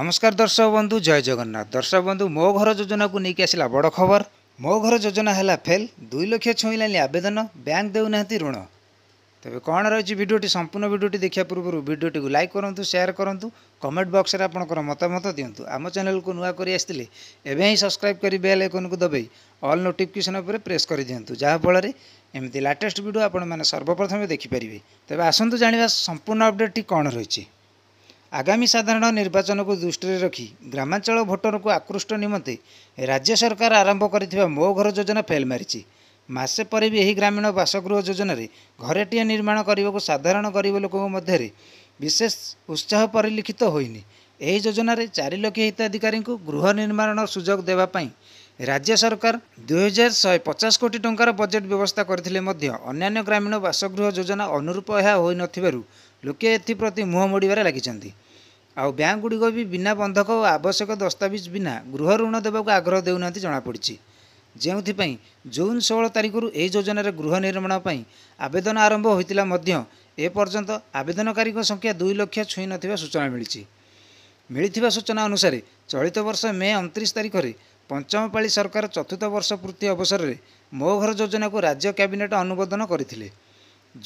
নমস্কার দর্শক বন্ধু জয় জগন্নাথ দর্শক বন্ধু ମୋ ଘର ଯୋଜନାକୁ ନେଇକି ଆସିଲା ବଡ଼ ଖବର ମୋ ଘର ଯୋଜନା ହେଲା ଫେଲ୍ ଦୁଇ ଲକ୍ଷ ଛୁଇଁଲାଣି ଆବେଦନ ବ୍ୟାଙ୍କ ଦେଉନାହାନ୍ତି ଋଣ ତେବେ କ'ଣ ରହିଛି ଭିଡ଼ିଓଟି ସମ୍ପୂର୍ଣ୍ଣ ଭିଡ଼ିଓଟି ଦେଖିବା ପୂର୍ବରୁ ଭିଡ଼ିଓଟିକୁ ଲାଇକ୍ କରନ୍ତୁ ସେୟାର କରନ୍ତୁ କମେଣ୍ଟ ବକ୍ସରେ ଆପଣଙ୍କର ମତାମତ ଦିଅନ୍ତୁ ଆମ ଚ୍ୟାନେଲକୁ ନୂଆ କରି ଆସିଥିଲେ ଏବେ ହିଁ ସବସ୍କ୍ରାଇବ୍ କରି ବେଲ୍ ଆଇକନ୍କୁ ଦବାଇ ଅଲ୍ ନୋଟିଫିକେସନ୍ ଉପରେ ପ୍ରେସ୍ କରିଦିଅନ୍ତୁ ଯାହାଫଳରେ ଏମିତି ଲାଟେଷ୍ଟ ଭିଡ଼ିଓ ଆପଣମାନେ ସର୍ବପ୍ରଥମେ ଦେଖିପାରିବେ ତେବେ ଆସନ୍ତୁ ଜାଣିବା ସମ୍ପୂର୍ଣ୍ଣ ଅପଡ଼େଟ୍ଟି କ'ଣ ରହିଛି ଆଗାମୀ ସାଧାରଣ ନିର୍ବାଚନକୁ ଦୃଷ୍ଟିରେ ରଖି ଗ୍ରାମାଞ୍ଚଳ ଭୋଟରକୁ ଆକୃଷ୍ଟ ନିମନ୍ତେ ରାଜ୍ୟ ସରକାର ଆରମ୍ଭ କରିଥିବା ମୋ ଘର ଯୋଜନା ଫେଲ୍ ମାରିଛି ମାସେ ପରେ ବି ଏହି ଗ୍ରାମୀଣ ବାସଗୃହ ଯୋଜନାରେ ଘରଟିଏ ନିର୍ମାଣ କରିବାକୁ ସାଧାରଣ ଗରିବ ଲୋକଙ୍କ ମଧ୍ୟରେ ବିଶେଷ ଉତ୍ସାହ ପରିଲିଖିତ ହୋଇନି ଏହି ଯୋଜନାରେ ଚାରି ଲକ୍ଷ ହିତାଧିକାରୀଙ୍କୁ ଗୃହ ନିର୍ମାଣ ସୁଯୋଗ ଦେବା ପାଇଁ ରାଜ୍ୟ ସରକାର ଦୁଇହଜାର ଶହେ ପଚାଶ କୋଟି ଟଙ୍କାର ବଜେଟ୍ ବ୍ୟବସ୍ଥା କରିଥିଲେ ମଧ୍ୟ ଅନ୍ୟାନ୍ୟ ଗ୍ରାମୀଣ ବାସଗୃହ ଯୋଜନା ଅନୁରୂପ ଏହା ହୋଇନଥିବାରୁ ଲୋକେ ଏଥିପ୍ରତି ମୁହଁ ମୋଡ଼ିବାରେ ଲାଗିଛନ୍ତି ଆଉ ବ୍ୟାଙ୍କଗୁଡ଼ିକ ବି ବିନା ବନ୍ଧକ ଓ ଆବଶ୍ୟକ ଦସ୍ତାବିଜ ବିନା ଗୃହ ଋଣ ଦେବାକୁ ଆଗ୍ରହ ଦେଉନାହାନ୍ତି ଜଣାପଡ଼ିଛି ଯେଉଁଥିପାଇଁ ଜୁନ୍ ଷୋହଳ ତାରିଖରୁ ଏହି ଯୋଜନାରେ ଗୃହ ନିର୍ମାଣ ପାଇଁ ଆବେଦନ ଆରମ୍ଭ ହୋଇଥିଲା ମଧ୍ୟ ଏପର୍ଯ୍ୟନ୍ତ ଆବେଦନକାରୀଙ୍କ ସଂଖ୍ୟା ଦୁଇ ଲକ୍ଷ ଛୁଇଁ ନଥିବା ସୂଚନା ମିଳିଛି ମିଳିଥିବା ସୂଚନା ଅନୁସାରେ ଚଳିତ ବର୍ଷ ମେ ଅଣତିରିଶ ତାରିଖରେ ପଞ୍ଚମପାଳି ସରକାର ଚତୁର୍ଥ ବର୍ଷ ପୂର୍ତ୍ତି ଅବସରରେ ମୋ ଘର ଯୋଜନାକୁ ରାଜ୍ୟ କ୍ୟାବିନେଟ୍ ଅନୁମୋଦନ କରିଥିଲେ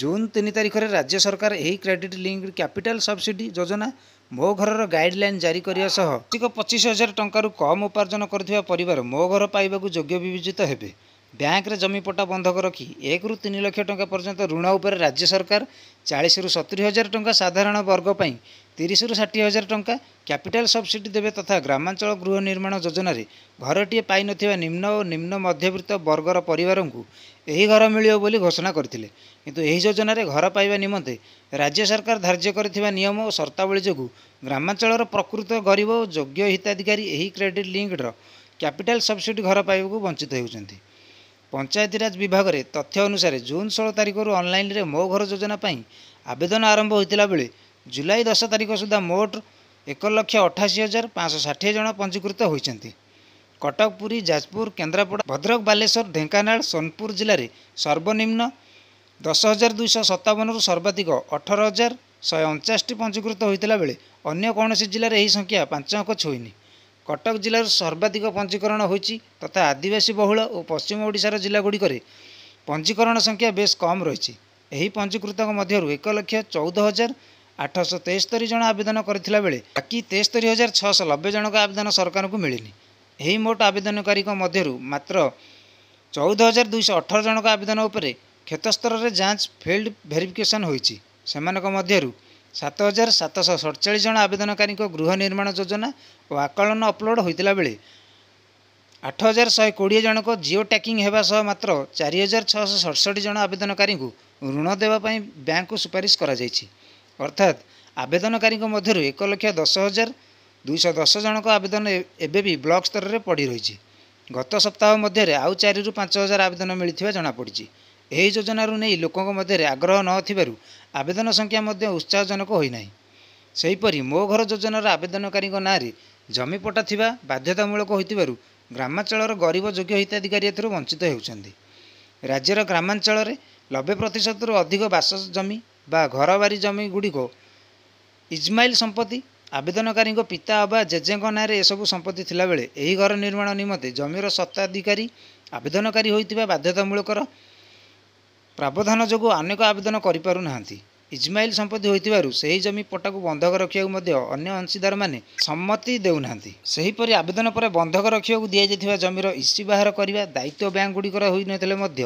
ଜୁନ୍ ତିନି ତାରିଖରେ ରାଜ୍ୟ ସରକାର ଏହି କ୍ରେଡିଟ୍ ଲିଙ୍କ କ୍ୟାପିଟାଲ ସବସିଡି ଯୋଜନା ମୋ ଘରର ଗାଇଡ଼ଲାଇନ୍ ଜାରି କରିବା ସହ ଅଧିକ ପଚିଶ ହଜାର ଟଙ୍କାରୁ କମ୍ ଉପାର୍ଜନ କରୁଥିବା ପରିବାର ମୋ ଘର ପାଇବାକୁ ଯୋଗ୍ୟ ବିବେଚିତ ହେବେ ବ୍ୟାଙ୍କରେ ଜମି ପଟା ବନ୍ଧକ ରଖି ଏକରୁ ତିନି ଲକ୍ଷ ଟଙ୍କା ପର୍ଯ୍ୟନ୍ତ ଋଣ ଉପରେ ରାଜ୍ୟ ସରକାର ଚାଳିଶରୁ ସତୁରି ହଜାର ଟଙ୍କା ସାଧାରଣ ବର୍ଗ ପାଇଁ ତିରିଶରୁ ଷାଠିଏ ହଜାର ଟଙ୍କା କ୍ୟାପିଟାଲ ସବସିଡ଼ି ଦେବେ ତଥା ଗ୍ରାମାଞ୍ଚଳ ଗୃହ ନିର୍ମାଣ ଯୋଜନାରେ ଘରଟିଏ ପାଇନଥିବା ନିମ୍ନ ଓ ନିମ୍ନ ମଧ୍ୟବିତ୍ତ ବର୍ଗର ପରିବାରଙ୍କୁ ଏହି ଘର ମିଳିବ ବୋଲି ଘୋଷଣା କରିଥିଲେ କିନ୍ତୁ ଏହି ଯୋଜନାରେ ଘର ପାଇବା ନିମନ୍ତେ ରାଜ୍ୟ ସରକାର ଧାର୍ଯ୍ୟ କରିଥିବା ନିୟମ ଓ ସର୍ତ୍ତାବଳୀ ଯୋଗୁଁ ଗ୍ରାମାଞ୍ଚଳର ପ୍ରକୃତ ଗରିବ ଓ ଯୋଗ୍ୟ ହିତାଧିକାରୀ ଏହି କ୍ରେଡ଼ିଟ୍ ଲିଙ୍କ୍ର କ୍ୟାପିଟାଲ ସବସିଡ଼ି ଘର ପାଇବାକୁ ବଞ୍ଚିତ ହେଉଛନ୍ତି ପଞ୍ଚାୟତିରାଜ ବିଭାଗରେ ତଥ୍ୟ ଅନୁସାରେ ଜୁନ୍ ଷୋହଳ ତାରିଖରୁ ଅନଲାଇନ୍ରେ ମୋ ଘର ଯୋଜନା ପାଇଁ ଆବେଦନ ଆରମ୍ଭ ହୋଇଥିଲା ବେଳେ ଜୁଲାଇ ଦଶ ତାରିଖ ସୁଦ୍ଧା ମୋଟ ଏକ ଲକ୍ଷ ଅଠାଅଶୀ ହଜାର ପାଞ୍ଚଶହ ଷାଠିଏ ଜଣ ପଞ୍ଜୀକୃତ ହୋଇଛନ୍ତି କଟକ ପୁରୀ ଯାଜପୁର କେନ୍ଦ୍ରାପଡ଼ା ଭଦ୍ରକ ବାଲେଶ୍ୱର ଢେଙ୍କାନାଳ ସୋନପୁର ଜିଲ୍ଲାରେ ସର୍ବନିମ୍ନ ଦଶ ହଜାର ଦୁଇଶହ ସତାବନରୁ ସର୍ବାଧିକ ଅଠର ହଜାର ଶହେ ଅଣଚାଶଟି ପଞ୍ଜୀକୃତ ହୋଇଥିଲା ବେଳେ ଅନ୍ୟ କୌଣସି ଜିଲ୍ଲାରେ ଏହି ସଂଖ୍ୟା ପାଞ୍ଚ ଅଙ୍କ ଛୁଇଁନି କଟକ ଜିଲ୍ଲାର ସର୍ବାଧିକ ପଞ୍ଜୀକରଣ ହୋଇଛି ତଥା ଆଦିବାସୀ ବହୁଳ ଓ ପଶ୍ଚିମ ଓଡ଼ିଶାର ଜିଲ୍ଲାଗୁଡ଼ିକରେ ପଞ୍ଜୀକରଣ ସଂଖ୍ୟା ବେଶ୍ କମ୍ ରହିଛି ଏହି ପଞ୍ଜୀକୃତଙ୍କ ମଧ୍ୟରୁ ଏକ ଲକ୍ଷ ଚଉଦ ହଜାର ଆଠଶହ ତେସ୍ତରି ଜଣ ଆବେଦନ କରିଥିଲା ବେଳେ ବାକି ତେସ୍ତରି ହଜାର ଛଅଶହ ନବେ ଜଣଙ୍କ ଆବେଦନ ସରକାରଙ୍କୁ ମିଳିନି ଏହି ମୋଟ ଆବେଦନକାରୀଙ୍କ ମଧ୍ୟରୁ ମାତ୍ର ଚଉଦ ହଜାର ଦୁଇଶହ ଅଠର ଜଣଙ୍କ ଆବେଦନ ଉପରେ କ୍ଷେତ୍ରସ୍ତରରେ ଯାଞ୍ଚ ଫିଲ୍ଡ ଭେରିଫିକେସନ୍ ହୋଇଛି ସେମାନଙ୍କ ମଧ୍ୟରୁ ସାତ ହଜାର ସାତଶହ ସତଚାଳିଶ ଜଣ ଆବେଦନକାରୀଙ୍କ ଗୃହ ନିର୍ମାଣ ଯୋଜନା ଓ ଆକଳନ ଅପଲୋଡ଼ ହୋଇଥିଲା ବେଳେ ଆଠ ହଜାର ଶହେ କୋଡ଼ିଏ ଜଣଙ୍କ ଜିଓ ଟ୍ୟାକିଂ ହେବା ସହ ମାତ୍ର ଚାରି ହଜାର ଛଅଶହ ସତଷଠି ଜଣ ଆବେଦନକାରୀଙ୍କୁ ଋଣ ଦେବା ପାଇଁ ବ୍ୟାଙ୍କକୁ ସୁପାରିଶ କରାଯାଇଛି ଅର୍ଥାତ୍ ଆବେଦନକାରୀଙ୍କ ମଧ୍ୟରୁ ଏକ ଲକ୍ଷ ଦଶ ହଜାର ଦୁଇଶହ ଦଶ ଜଣଙ୍କ ଆବେଦନ ଏବେ ବି ବ୍ଲକ ସ୍ତରରେ ପଡ଼ି ରହିଛି ଗତ ସପ୍ତାହ ମଧ୍ୟରେ ଆଉ ଚାରିରୁ ପାଞ୍ଚ ହଜାର ଆବେଦନ ମିଳିଥିବା ଜଣାପଡ଼ିଛି ଏହି ଯୋଜନାରୁ ନେଇ ଲୋକଙ୍କ ମଧ୍ୟରେ ଆଗ୍ରହ ନଥିବାରୁ ଆବେଦନ ସଂଖ୍ୟା ମଧ୍ୟ ଉତ୍ସାହଜନକ ହୋଇନାହିଁ ସେହିପରି ମୋ ଘର ଯୋଜନାର ଆବେଦନକାରୀଙ୍କ ନାଁରେ ଜମିପଟା ଥିବା ବାଧ୍ୟତାମୂଳକ ହୋଇଥିବାରୁ ଗ୍ରାମାଞ୍ଚଳର ଗରିବ ଯୋଗ୍ୟ ହିତାଧିକାରୀ ଏଥିରୁ ବଞ୍ଚିତ ହେଉଛନ୍ତି ରାଜ୍ୟର ଗ୍ରାମାଞ୍ଚଳରେ ନବେ ପ୍ରତିଶତରୁ ଅଧିକ ବାସ ଜମି ବା ଘରବାରି ଜମିଗୁଡ଼ିକ ଇଜମାଇଲ ସମ୍ପତ୍ତି ଆବେଦନକାରୀଙ୍କ ପିତା ଅବା ଜେଜେଙ୍କ ନାଁରେ ଏସବୁ ସମ୍ପତ୍ତି ଥିଲାବେଳେ ଏହି ଘର ନିର୍ମାଣ ନିମନ୍ତେ ଜମିର ସତ୍ତାଧିକାରୀ ଆବେଦନକାରୀ ହୋଇଥିବା ବାଧ୍ୟତାମୂଳକର ପ୍ରାବଧାନ ଯୋଗୁଁ ଅନେକ ଆବେଦନ କରିପାରୁନାହାନ୍ତି ଇଜମାଇଲ ସମ୍ପତ୍ତି ହୋଇଥିବାରୁ ସେହି ଜମି ପଟ୍ଟାକୁ ବନ୍ଧକ ରଖିବାକୁ ମଧ୍ୟ ଅନ୍ୟ ଅଂଶୀଦାରମାନେ ସମ୍ମତି ଦେଉନାହାନ୍ତି ସେହିପରି ଆବେଦନ ପରେ ବନ୍ଧକ ରଖିବାକୁ ଦିଆଯାଇଥିବା ଜମିର ଇସି ବାହାର କରିବା ଦାୟିତ୍ୱ ବ୍ୟାଙ୍କ ଗୁଡ଼ିକର ହୋଇନଥିଲେ ମଧ୍ୟ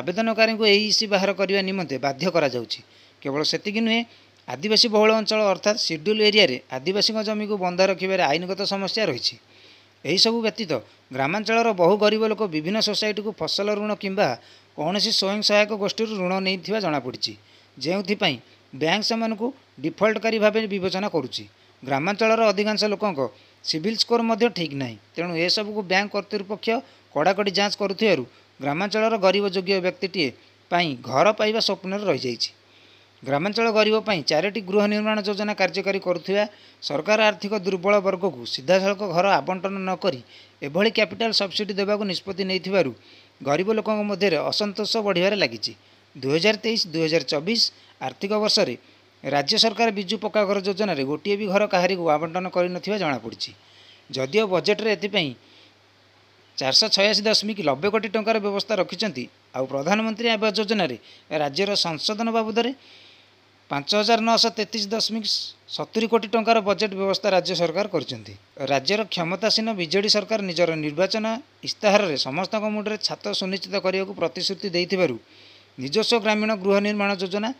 ଆବେଦନକାରୀଙ୍କୁ ଏହି ଇସି ବାହାର କରିବା ନିମନ୍ତେ ବାଧ୍ୟ କରାଯାଉଛି କେବଳ ସେତିକି ନୁହେଁ ଆଦିବାସୀ ବହୁଳ ଅଞ୍ଚଳ ଅର୍ଥାତ୍ ସିଡ୍ୟୁଲ୍ ଏରିଆରେ ଆଦିବାସୀଙ୍କ ଜମିକୁ ବନ୍ଧ ରଖିବାରେ ଆଇନଗତ ସମସ୍ୟା ରହିଛି ଏହିସବୁ ବ୍ୟତୀତ ଗ୍ରାମାଞ୍ଚଳର ବହୁ ଗରିବ ଲୋକ ବିଭିନ୍ନ ସୋସାଇଟିକୁ ଫସଲ ଋଣ କିମ୍ବା କୌଣସି ସ୍ୱୟଂ ସହାୟକ ଗୋଷ୍ଠୀରୁ ଋଣ ନେଇଥିବା ଜଣାପଡ଼ିଛି ଯେଉଁଥିପାଇଁ ବ୍ୟାଙ୍କ ସେମାନଙ୍କୁ ଡିଫଲ୍ଟକାରୀ ଭାବେ ବିବେଚନା କରୁଛି ଗ୍ରାମାଞ୍ଚଳର ଅଧିକାଂଶ ଲୋକଙ୍କ ସିଭିଲ୍ ସ୍କୋର ମଧ୍ୟ ଠିକ୍ ନାହିଁ ତେଣୁ ଏସବୁକୁ ବ୍ୟାଙ୍କ କର୍ତ୍ତୃପକ୍ଷ କଡ଼ାକଡ଼ି ଯାଞ୍ଚ କରୁଥିବାରୁ ଗ୍ରାମାଞ୍ଚଳର ଗରିବ ଯୋଗ୍ୟ ବ୍ୟକ୍ତିଟିଏ ପାଇଁ ଘର ପାଇବା ସ୍ୱପ୍ନରେ ରହିଯାଇଛି ଗ୍ରାମାଞ୍ଚଳ ଗରିବ ପାଇଁ ଚାରିଟି ଗୃହ ନିର୍ମାଣ ଯୋଜନା କାର୍ଯ୍ୟକାରୀ କରୁଥିବା ସରକାର ଆର୍ଥିକ ଦୁର୍ବଳ ବର୍ଗକୁ ସିଧାସଳଖ ଘର ଆବଣ୍ଟନ ନକରି ଏଭଳି କ୍ୟାପିଟାଲ ସବସିଡ଼ି ଦେବାକୁ ନିଷ୍ପତ୍ତି ନେଇଥିବାରୁ ଗରିବ ଲୋକଙ୍କ ମଧ୍ୟରେ ଅସନ୍ତୋଷ ବଢ଼ିବାରେ ଲାଗିଛି ଦୁଇହଜାର ତେଇଶ ଦୁଇହଜାର ଚବିଶ ଆର୍ଥିକ ବର୍ଷରେ ରାଜ୍ୟ ସରକାର ବିଜୁ ପକ୍କା ଘର ଯୋଜନାରେ ଗୋଟିଏ ବି ଘର କାହାରିକୁ ଆବଣ୍ଟନ କରିନଥିବା ଜଣାପଡ଼ିଛି ଯଦିଓ ବଜେଟ୍ରେ ଏଥିପାଇଁ ଚାରିଶହ ଛୟାଅଶି ଦଶମିକ ନବେ କୋଟି ଟଙ୍କାର ବ୍ୟବସ୍ଥା ରଖିଛନ୍ତି ଆଉ ପ୍ରଧାନମନ୍ତ୍ରୀ ଆବାସ ଯୋଜନାରେ ରାଜ୍ୟର ସଂଶୋଧନ ବାବଦରେ ପାଞ୍ଚ ହଜାର ନଅଶହ ତେତିଶ ଦଶମିକ ସତୁରି କୋଟି ଟଙ୍କାର ବଜେଟ୍ ବ୍ୟବସ୍ଥା ରାଜ୍ୟ ସରକାର କରିଛନ୍ତି ରାଜ୍ୟର କ୍ଷମତାସୀନ ବିଜେଡ଼ି ସରକାର ନିଜର ନିର୍ବାଚନ ଇସ୍ତାହାରରେ ସମସ୍ତଙ୍କ ମୁଣ୍ଡରେ ଛାତ ସୁନିଶ୍ଚିତ କରିବାକୁ ପ୍ରତିଶ୍ରୁତି ଦେଇଥିବାରୁ ନିଜସ୍ୱ ଗ୍ରାମୀଣ ଗୃହ ନିର୍ମାଣ ଯୋଜନା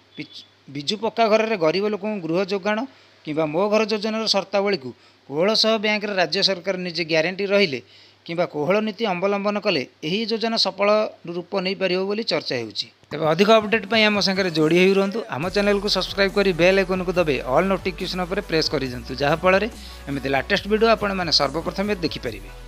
ବିଜୁ ପକ୍କା ଘରରେ ଗରିବ ଲୋକଙ୍କୁ ଗୃହ ଯୋଗାଣ କିମ୍ବା ମୋ ଘର ଯୋଜନାର ସର୍ତ୍ତାବଳୀକୁ କୋହଳ ସହ ବ୍ୟାଙ୍କରେ ରାଜ୍ୟ ସରକାର ନିଜେ ଗ୍ୟାରେଣ୍ଟି ରହିଲେ କିମ୍ବା କୋହଳ ନୀତି ଅବଲମ୍ବନ କଲେ ଏହି ଯୋଜନା ସଫଳ ରୂପ ନେଇପାରିବ ବୋଲି ଚର୍ଚ୍ଚା ହେଉଛି ତେବେ ଅଧିକ ଅପଡେଟ୍ ପାଇଁ ଆମ ସାଙ୍ଗରେ ଯୋଡ଼ି ହୋଇ ରୁହନ୍ତୁ ଆମ ଚ୍ୟାନେଲକୁ ସବସ୍କ୍ରାଇବ୍ କରି ବେଲ୍ ଆଇକନ୍କୁ ଦେବେ ଅଲ୍ ନୋଟିଫିକେସନ୍ ଉପରେ ପ୍ରେସ୍ କରିଦିଅନ୍ତୁ ଯାହାଫଳରେ ଏମିତି ଲାଟେଷ୍ଟ ଭିଡ଼ିଓ ଆପଣମାନେ ସର୍ବପ୍ରଥମେ ଦେଖିପାରିବେ